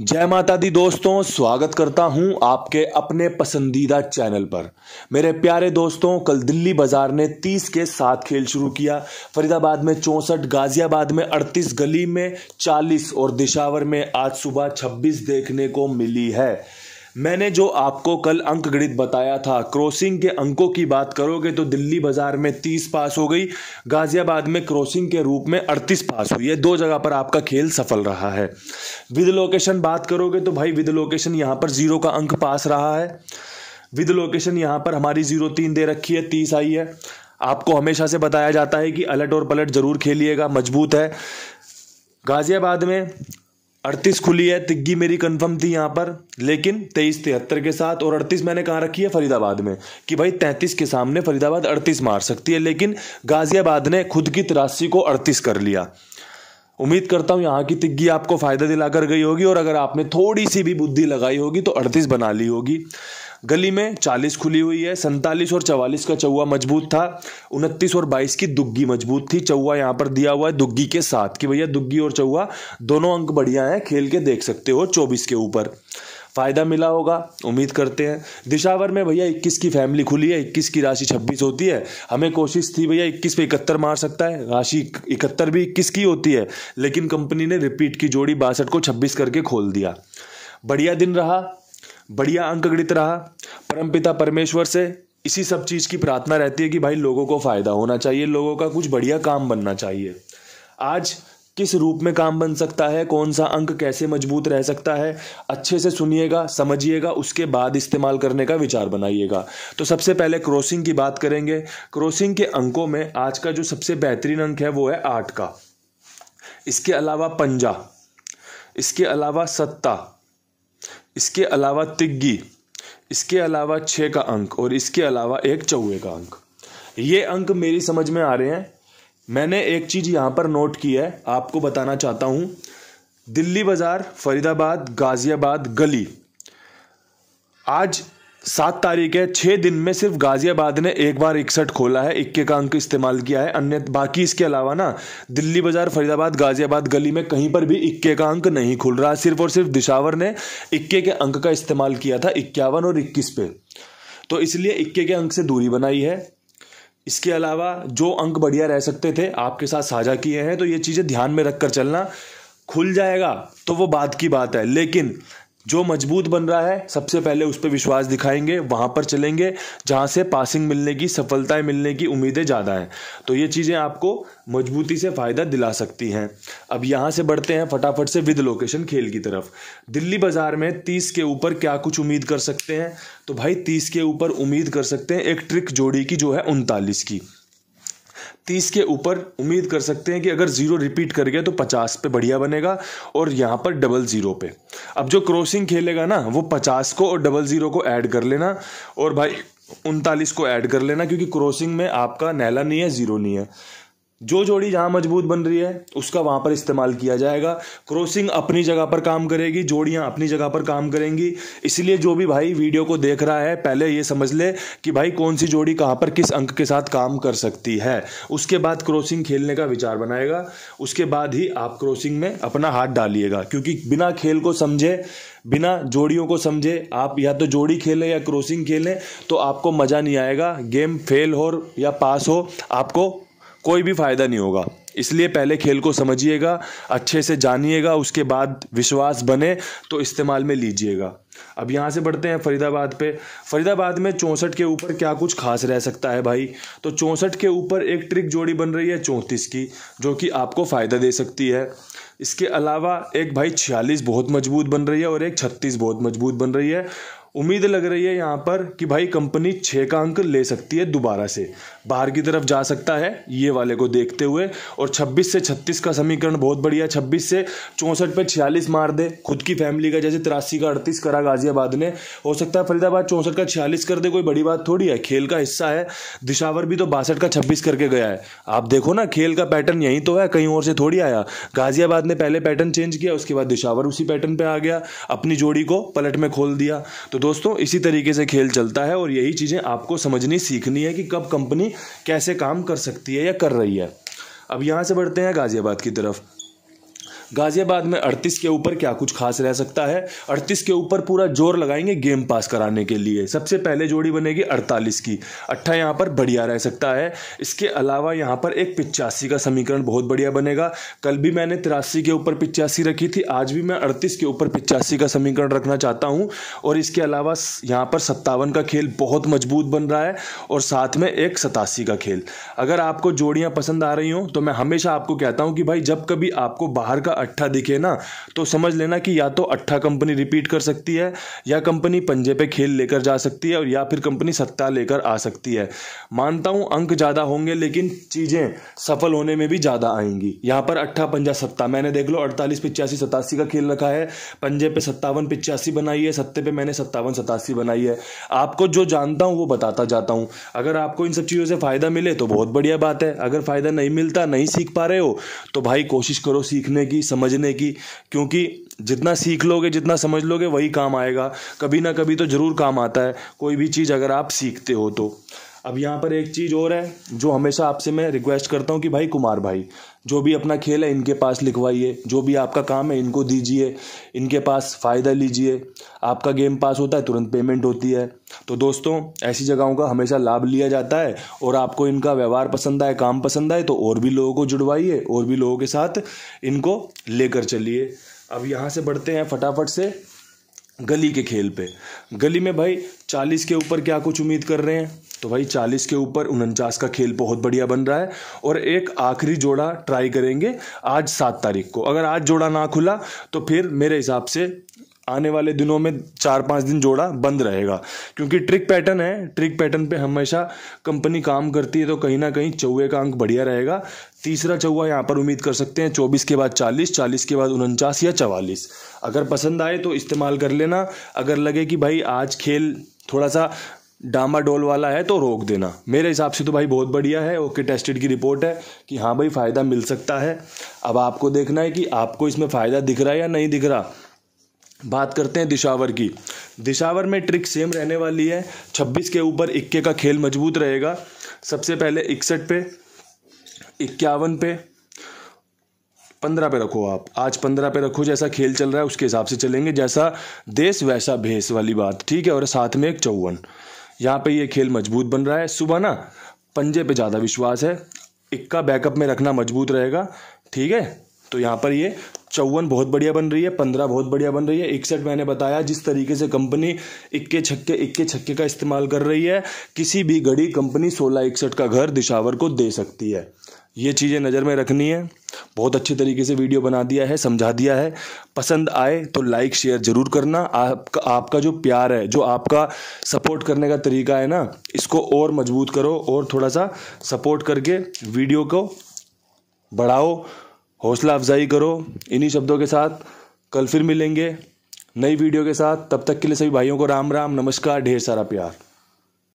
जय माता दी दोस्तों स्वागत करता हूं आपके अपने पसंदीदा चैनल पर मेरे प्यारे दोस्तों कल दिल्ली बाजार ने 30 के साथ खेल शुरू किया फरीदाबाद में चौंसठ गाजियाबाद में 38 गली में 40 और दिशावर में आज सुबह 26 देखने को मिली है मैंने जो आपको कल अंक गणित बताया था क्रॉसिंग के अंकों की बात करोगे तो दिल्ली बाजार में तीस पास हो गई गाजियाबाद में क्रॉसिंग के रूप में अड़तीस पास हुई है दो जगह पर आपका खेल सफल रहा है विद लोकेशन बात करोगे तो भाई विद लोकेशन यहाँ पर जीरो का अंक पास रहा है विद लोकेशन यहाँ पर हमारी जीरो तीन दे रखी है तीस आई है आपको हमेशा से बताया जाता है कि अलट और पलट जरूर खेलिएगा मजबूत है गाजियाबाद में अड़तीस खुली है तिग्गी मेरी कंफर्म थी यहाँ पर लेकिन तेईस तिहत्तर के साथ और अड़तीस मैंने कहाँ रखी है फरीदाबाद में कि भाई तैंतीस के सामने फरीदाबाद अड़तीस मार सकती है लेकिन गाजियाबाद ने खुद की तिरासी को अड़तीस कर लिया उम्मीद करता हूँ यहाँ की तिग्गी आपको फ़ायदा दिलाकर गई होगी और अगर आपने थोड़ी सी भी बुद्धि लगाई होगी तो अड़तीस बना ली होगी गली में चालीस खुली हुई है सैंतालीस और चवालीस का चौवा मजबूत था उनतीस और बाईस की दुग्गी मजबूत थी चौवा यहाँ पर दिया हुआ है दुग्गी के साथ कि भैया दुग्गी और चौवा दोनों अंक बढ़िया हैं खेल के देख सकते हो चौबीस के ऊपर फ़ायदा मिला होगा उम्मीद करते हैं दिशावर में भैया 21 की फैमिली खुली है 21 की राशि 26 होती है हमें कोशिश थी भैया 21 पे इकहत्तर मार सकता है राशि इकहत्तर भी 21 की होती है लेकिन कंपनी ने रिपीट की जोड़ी बासठ को 26 करके खोल दिया बढ़िया दिन रहा बढ़िया अंक गणित रहा परमपिता परमेश्वर से इसी सब चीज़ की प्रार्थना रहती है कि भाई लोगों को फ़ायदा होना चाहिए लोगों का कुछ बढ़िया काम बनना चाहिए आज किस रूप में काम बन सकता है कौन सा अंक कैसे मजबूत रह सकता है अच्छे से सुनिएगा समझिएगा उसके बाद इस्तेमाल करने का विचार बनाइएगा तो सबसे पहले क्रॉसिंग की बात करेंगे क्रॉसिंग के अंकों में आज का जो सबसे बेहतरीन अंक है वो है आठ का इसके अलावा पंजा इसके अलावा सत्ता इसके अलावा तिग्गी इसके अलावा छः का अंक और इसके अलावा एक चौवे का अंक ये अंक मेरी समझ में आ रहे हैं मैंने एक चीज़ यहाँ पर नोट की है आपको बताना चाहता हूँ दिल्ली बाज़ार फरीदाबाद गाज़ियाबाद गली आज सात तारीख है छः दिन में सिर्फ गाजियाबाद ने एक बार इकसठ खोला है इक्के का अंक इस्तेमाल किया है अन्य बाकी इसके अलावा ना दिल्ली बाजार फरीदाबाद गाजियाबाद गली में कहीं पर भी इक्के का अंक नहीं खुल रहा सिर्फ और सिर्फ दिशावर ने इक्के के अंक का इस्तेमाल किया था इक्यावन और इक्कीस पे तो इसलिए इक्के के अंक से दूरी बनाई है इसके अलावा जो अंक बढ़िया रह सकते थे आपके साथ साझा किए हैं तो ये चीज़ें ध्यान में रख कर चलना खुल जाएगा तो वो बाद की बात है लेकिन जो मजबूत बन रहा है सबसे पहले उस पर विश्वास दिखाएंगे वहाँ पर चलेंगे जहाँ से पासिंग मिलने की सफलताएं मिलने की उम्मीदें ज़्यादा हैं तो ये चीज़ें आपको मजबूती से फ़ायदा दिला सकती हैं अब यहाँ से बढ़ते हैं फटाफट से विद लोकेशन खेल की तरफ दिल्ली बाज़ार में तीस के ऊपर क्या कुछ उम्मीद कर सकते हैं तो भाई तीस के ऊपर उम्मीद कर सकते हैं एक ट्रिक जोड़ी की जो है उनतालीस की तीस के ऊपर उम्मीद कर सकते हैं कि अगर ज़ीरो रिपीट कर गया तो पचास पे बढ़िया बनेगा और यहाँ पर डबल ज़ीरो पे अब जो क्रॉसिंग खेलेगा ना वो पचास को और डबल ज़ीरो को ऐड कर लेना और भाई उनतालीस को ऐड कर लेना क्योंकि क्रॉसिंग में आपका नैला नहीं है ज़ीरो नहीं है जो जोड़ी जहां मजबूत बन रही है उसका वहां पर इस्तेमाल किया जाएगा क्रॉसिंग अपनी जगह पर काम करेगी जोड़ियां अपनी जगह पर काम करेंगी इसलिए जो भी भाई वीडियो को देख रहा है पहले ये समझ ले कि भाई कौन सी जोड़ी कहां पर किस अंक के साथ काम कर सकती है उसके बाद क्रॉसिंग खेलने का विचार बनाएगा उसके बाद ही आप क्रॉसिंग में अपना हाथ डालिएगा क्योंकि बिना खेल को समझे बिना जोड़ियों को समझे आप या तो जोड़ी खेलें या क्रॉसिंग खेलें तो आपको मज़ा नहीं आएगा गेम फेल हो या पास हो आपको कोई भी फ़ायदा नहीं होगा इसलिए पहले खेल को समझिएगा अच्छे से जानिएगा उसके बाद विश्वास बने तो इस्तेमाल में लीजिएगा अब यहाँ से बढ़ते हैं फरीदाबाद पे फरीदाबाद में चौंसठ के ऊपर क्या कुछ खास रह सकता है भाई तो चौंसठ के ऊपर एक ट्रिक जोड़ी बन रही है चौंतीस की जो कि आपको फ़ायदा दे सकती है इसके अलावा एक भाई छियालीस बहुत मजबूत बन रही है और एक छत्तीस बहुत मजबूत बन रही है उम्मीद लग रही है यहाँ पर कि भाई कंपनी छः का अंक ले सकती है दोबारा से बाहर की तरफ जा सकता है ये वाले को देखते हुए और 26 से 36 का समीकरण बहुत बढ़िया है 26 से चौंसठ पे 46 मार दे खुद की फैमिली का जैसे तिरासी का अड़तीस करा गाजियाबाद ने हो सकता है फरीदाबाद चौंसठ का छियालीस कर दे कोई बड़ी बात थोड़ी है खेल का हिस्सा है दिशावर भी तो बासठ का छब्बीस करके गया है आप देखो ना खेल का पैटर्न यहीं तो है कहीं और से थोड़ी आया गाजियाबाद ने पहले पैटर्न चेंज किया उसके बाद दिशावर उसी पैटर्न पर आ गया अपनी जोड़ी को पलट में खोल दिया तो तो दोस्तों इसी तरीके से खेल चलता है और यही चीज़ें आपको समझनी सीखनी है कि कब कंपनी कैसे काम कर सकती है या कर रही है अब यहाँ से बढ़ते हैं गाज़ियाबाद की तरफ गाजियाबाद में अड़तीस के ऊपर क्या कुछ खास रह सकता है अड़तीस के ऊपर पूरा जोर लगाएंगे गेम पास कराने के लिए सबसे पहले जोड़ी बनेगी अड़तालीस की अट्ठा यहाँ पर बढ़िया रह सकता है इसके अलावा यहाँ पर एक पिचासी का समीकरण बहुत बढ़िया बनेगा कल भी मैंने तिरासी के ऊपर पिचासी रखी थी आज भी मैं अड़तीस के ऊपर पिचासी का समीकरण रखना चाहता हूँ और इसके अलावा यहाँ पर सत्तावन का खेल बहुत मजबूत बन रहा है और साथ में एक सतासी का खेल अगर आपको जोड़ियाँ पसंद आ रही हों तो मैं हमेशा आपको कहता हूँ कि भाई जब कभी आपको बाहर का अट्ठा दिखे ना तो समझ लेना कि या तो अट्ठा कंपनी रिपीट कर सकती है या कंपनी पंजे पे खेल लेकर जा सकती है और या फिर कंपनी सत्ता लेकर आ सकती है मानता हूँ अंक ज़्यादा होंगे लेकिन चीज़ें सफल होने में भी ज़्यादा आएंगी यहाँ पर अट्ठा पंजा सत्ता मैंने देख लो अड़तालीस पिचासी सतासी का खेल रखा है पंजे पे सत्तावन पिचासी बनाई है सत्ते पे मैंने सत्तावन सतासी बनाई है आपको जो जानता हूँ वो बताता जाता हूँ अगर आपको इन सब चीज़ों से फ़ायदा मिले तो बहुत बढ़िया बात है अगर फ़ायदा नहीं मिलता नहीं सीख पा रहे हो तो भाई कोशिश करो सीखने की समझने की क्योंकि जितना सीख लोगे जितना समझ लोगे वही काम आएगा कभी ना कभी तो ज़रूर काम आता है कोई भी चीज़ अगर आप सीखते हो तो अब यहाँ पर एक चीज़ और है जो हमेशा आपसे मैं रिक्वेस्ट करता हूँ कि भाई कुमार भाई जो भी अपना खेल है इनके पास लिखवाइए जो भी आपका काम है इनको दीजिए इनके पास फ़ायदा लीजिए आपका गेम पास होता है तुरंत पेमेंट होती है तो दोस्तों ऐसी जगहों का हमेशा लाभ लिया जाता है और आपको इनका व्यवहार पसंद आए काम पसंद आए तो और भी लोगों को जुड़वाइए और भी लोगों के साथ इनको लेकर चलिए अब यहाँ से बढ़ते हैं फटाफट से गली के खेल पे गली में भाई चालीस के ऊपर क्या कुछ उम्मीद कर रहे हैं तो भाई चालीस के ऊपर उनचास का खेल बहुत बढ़िया बन रहा है और एक आखिरी जोड़ा ट्राई करेंगे आज सात तारीख को अगर आज जोड़ा ना खुला तो फिर मेरे हिसाब से आने वाले दिनों में चार पाँच दिन जोड़ा बंद रहेगा क्योंकि ट्रिक पैटर्न है ट्रिक पैटर्न पे हमेशा कंपनी काम करती है तो कहीं ना कहीं चौवे का अंक बढ़िया रहेगा तीसरा चौवा यहाँ पर उम्मीद कर सकते हैं चौबीस के बाद चालीस चालीस के बाद उनचास या चवालीस अगर पसंद आए तो इस्तेमाल कर लेना अगर लगे कि भाई आज खेल थोड़ा सा डामा डोल वाला है तो रोक देना मेरे हिसाब से तो भाई बहुत बढ़िया है ओके टेस्टेड की रिपोर्ट है कि हाँ भाई फ़ायदा मिल सकता है अब आपको देखना है कि आपको इसमें फ़ायदा दिख रहा है या नहीं दिख रहा बात करते हैं दिशावर की दिशावर में ट्रिक सेम रहने वाली है 26 के ऊपर इक्के का खेल मजबूत रहेगा सबसे पहले इकसठ पे इक्यावन पे पंद्रह पे रखो आप आज पंद्रह पे रखो जैसा खेल चल रहा है उसके हिसाब से चलेंगे जैसा देश वैसा भेस वाली बात ठीक है और साथ में एक चौवन यहाँ पे ये खेल मजबूत बन रहा है सुबह ना पंजे पे ज़्यादा विश्वास है इक्का बैकअप में रखना मजबूत रहेगा ठीक है तो यहाँ पर ये चौवन बहुत बढ़िया बन रही है पंद्रह बहुत बढ़िया बन रही है इकसठ मैंने बताया जिस तरीके से कंपनी इक्के छक्के इक्के छक्के का इस्तेमाल कर रही है किसी भी घड़ी कंपनी सोलह इकसठ का घर दिशावर को दे सकती है ये चीज़ें नज़र में रखनी है बहुत अच्छे तरीके से वीडियो बना दिया है समझा दिया है पसंद आए तो लाइक शेयर ज़रूर करना आपका आपका जो प्यार है जो आपका सपोर्ट करने का तरीका है ना इसको और मजबूत करो और थोड़ा सा सपोर्ट करके वीडियो को बढ़ाओ हौसला अफजाई करो इन्हीं शब्दों के साथ कल फिर मिलेंगे नई वीडियो के साथ तब तक के लिए सभी भाइयों को राम राम नमस्कार ढेर सारा प्यार